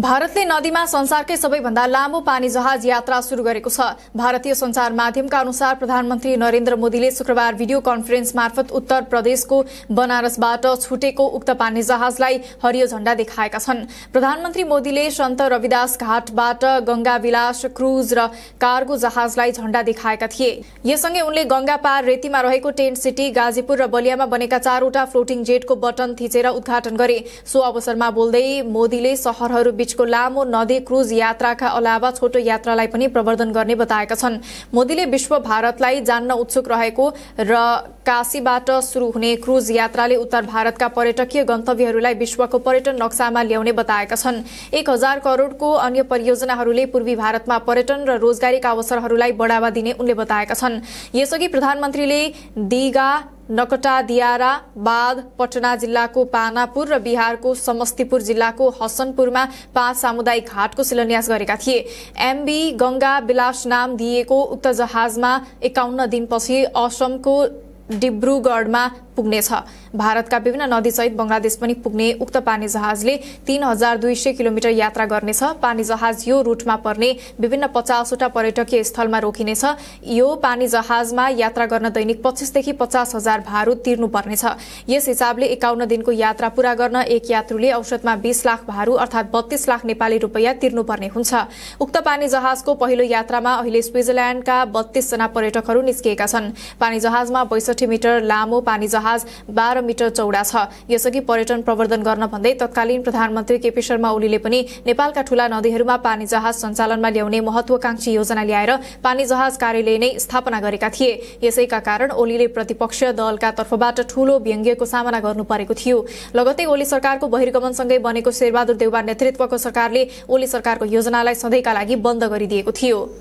भारतले नदीमा संसारकै सबैभन्दा लामो पानी जहाज यात्रा शुरू गरेको छ भारतीय संचार माध्यमका अनुसार प्रधानमन्त्री नरेन्द्र मोदीले शुक्रबार भिडियो कन्फरेन्स मार्फत उत्तर प्रदेशको बनारसबाट छुटेको उक्त पानी जहाजलाई हरियो झण्डा देखाएका छन् प्रधानमन्त्री मोदीले सन्त रविदास घाटबाट गंगा विलास क्रूज र कार्गो जहाजलाई झण्डा देखाएका थिए यससँगै उनले गंगा पार रेतीमा रहेको टेन्ट सिटी गाजीपुर र बलियामा बनेका चारवटा फ्लोटिङ जेटको बटन थिचेर उद्घाटन गरे सो अवसरमा बोल्दै मोदीले शहरहरू बीचको लामो नदी क्रूज यात्राका अलावा छोटो यात्रालाई पनि प्रवर्धन गर्ने बताएका छन् मोदीले विश्व भारतलाई जान्न उत्सुक रहेको र काशीबाट सुरु हुने क्रूज यात्राले उत्तर भारतका पर्यटकीय गन्तव्यहरूलाई विश्वको पर्यटन नक्सामा ल्याउने बताएका छन् एक हजार करोड़को अन्य परियोजनाहरूले पूर्वी भारतमा पर्यटन र रोजगारीका अवसरहरूलाई बढावा दिने उनले बताएका छन् यसअघि प्रधानमन्त्रीले दिगा नकटा दियारा बाद पटना जिल्लाको पानापुर र बिहारको समस्तीपुर जिल्लाको हसनपुरमा पाँच सामुदायिक घाटको शिलान्यास गरेका थिए एमबी गंगा विलास नाम दिएको उक्त जहाजमा एकाउन्न दिनपछि असमको डिब्रुगढमा पुग्नेछ भारतका विभिन्न नदीसहित बंगलादेश पनि पुग्ने उक्त पानी जहाजले तीन हजार दुई सय किलोमिटर यात्रा गर्नेछ पानी जहाज यो रूटमा पर्ने विभिन्न पचासवटा पर्यटकीय स्थलमा रोकिनेछ यो पानी जहाजमा यात्रा गर्न दैनिक पच्चीसदेखि पचास हजार भारू तिर्नुपर्नेछ यस हिसाबले एकाउन्न दिनको यात्रा पूरा गर्न एक यात्रुले औसतमा बीस लाख भारू अर्थात बत्तीस लाख नेपाली रूपियाँ तिर्नुपर्ने हुन्छ उक्त पानी जहाजको पहिलो यात्रामा अहिले स्विजरल्याण्डका बत्तीसजना पर्यटकहरू निस्किएका छन् पानी जहाजमा बैसठी मिटर लामो पानी जहाज जहाज बाह्र मिटर चौडा छ यसअघि पर्यटन प्रवर्धन गर्न भन्दै तत्कालीन प्रधानमन्त्री केपी शर्मा ओलीले पनि नेपालका ठूला नदीहरूमा पानी जहाज सञ्चालनमा ल्याउने महत्वाकांक्षी योजना ल्याएर पानी जहाज कार्यालय नै स्थापना गरेका थिए यसैका कारण ओलीले प्रतिपक्ष दलका तर्फबाट ठूलो व्यङ्ग्यको सामना गर्नु परेको थियो लगतै ओली सरकारको बहिर्गमनसँगै बनेको शेरबहादुर देउवा नेतृत्वको सरकारले ओली सरकारको योजनालाई सधैँका लागि बन्द गरिदिएको थियो